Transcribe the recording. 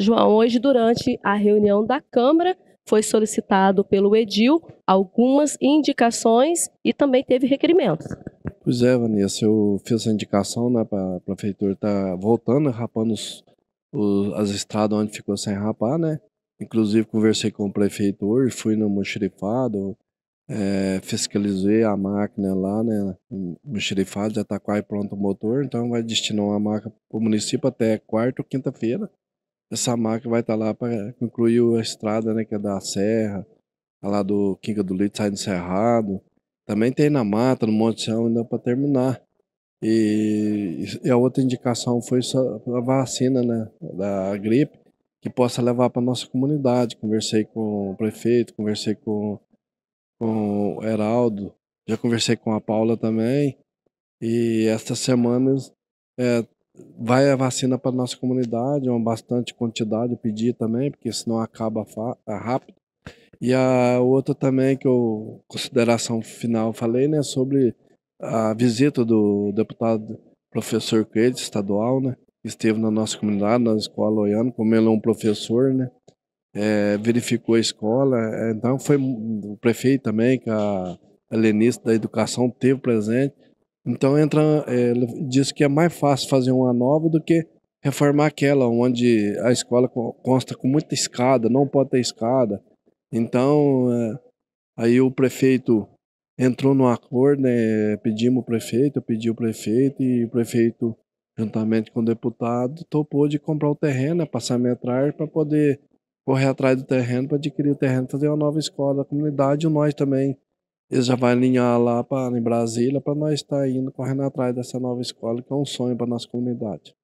João, hoje, durante a reunião da Câmara, foi solicitado pelo Edil algumas indicações e também teve requerimentos. Pois é, Vanessa, eu fiz a indicação, né, para a prefeitura tá voltando, rapando os, os, as estradas onde ficou sem rapar, né? Inclusive conversei com o prefeito fui no moxerifado, é, fiscalizei a máquina lá, né? O já está quase pronto o motor, então vai destinar uma máquina para o município até quarta ou quinta-feira essa marca vai estar tá lá para concluir a estrada, né, que é da Serra, tá lá do Quinca do Leite, sai do Cerrado. Também tem na mata, no Monte São, ainda para terminar. E, e, a outra indicação foi só a vacina né, da gripe, que possa levar para nossa comunidade. Conversei com o prefeito, conversei com, com o Heraldo, já conversei com a Paula também. E esta semana é, vai a vacina para nossa comunidade, uma bastante quantidade pedir também, porque senão acaba é rápido. E a outra também que eu consideração final falei, né, sobre a visita do deputado professor Crede estadual, né, que esteve na nossa comunidade, na escola Oiano, como ele é um professor, né, é, verificou a escola, é, então foi o prefeito também, que a, a da Educação teve presente, então entra, é, diz que é mais fácil fazer uma nova do que reformar aquela onde a escola consta com muita escada, não pode ter escada. Então é, aí o prefeito entrou no acordo, né, pedimos o prefeito, eu pedi o prefeito e o prefeito juntamente com o deputado topou de comprar o terreno, né, passar a metragem para poder correr atrás do terreno para adquirir o terreno, fazer uma nova escola da comunidade, e nós também ele já vai alinhar lá pra, em Brasília para nós estar tá indo correndo atrás dessa nova escola, que é um sonho para nossa comunidade.